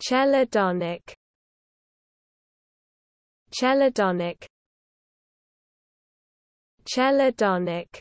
Chelidonic Chelidonic Chelidonic